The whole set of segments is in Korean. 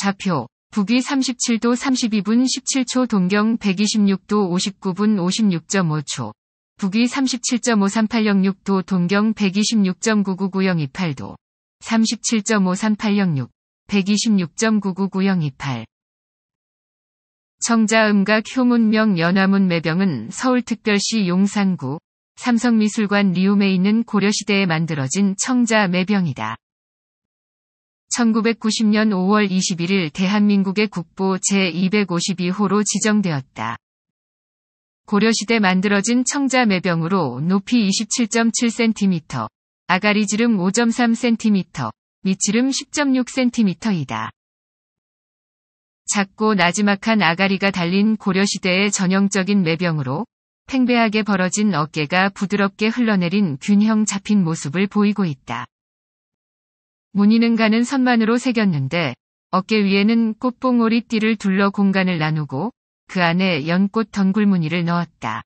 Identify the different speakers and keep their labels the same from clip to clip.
Speaker 1: 좌표, 북위 37도 32분 17초 동경 126도 59분 56.5초, 북위 37.53806도 동경 1 2 6 9 9 9 0 2 8도 37.53806, 1 2 6 9 9 9 0 2 8 청자음각 효문명 연화문 매병은 서울특별시 용산구 삼성미술관 리움에 있는 고려시대에 만들어진 청자 매병이다. 1990년 5월 21일 대한민국의 국보 제252호로 지정되었다. 고려시대 만들어진 청자매병으로 높이 27.7cm, 아가리 지름 5.3cm, 밑지름 10.6cm이다. 작고 나지막한 아가리가 달린 고려시대의 전형적인 매병으로 팽배하게 벌어진 어깨가 부드럽게 흘러내린 균형 잡힌 모습을 보이고 있다. 무늬는 가는 선만으로 새겼는데 어깨 위에는 꽃봉오리 띠를 둘러 공간을 나누고 그 안에 연꽃 덩굴 무늬를 넣었다.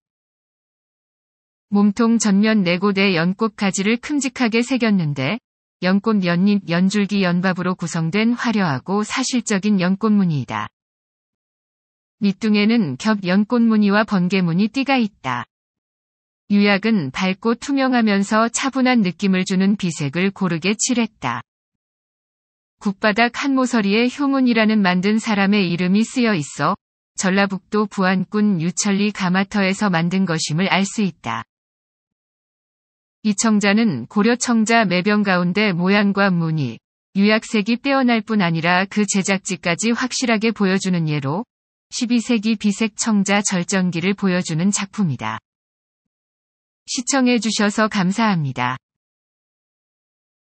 Speaker 1: 몸통 전면 네 곳에 연꽃 가지를 큼직하게 새겼는데 연꽃 연잎 연줄기 연밥으로 구성된 화려하고 사실적인 연꽃 무늬이다. 밑둥에는 겹 연꽃 무늬와 번개 무늬 띠가 있다. 유약은 밝고 투명하면서 차분한 느낌을 주는 비색을 고르게 칠했다. 굿바닥한 모서리에 효문이라는 만든 사람의 이름이 쓰여 있어 전라북도 부안군 유철리 가마터에서 만든 것임을 알 수 있다. 이 청자는 고려 청자 매병 가운데 모양과 무늬, 유약색이 빼어날 뿐 아니라 그 제작지까지 확실하게 보여주는 예로 12세기 비색 청자 절정기를 보여주는 작품이다. 시청해주셔서 감사합니다.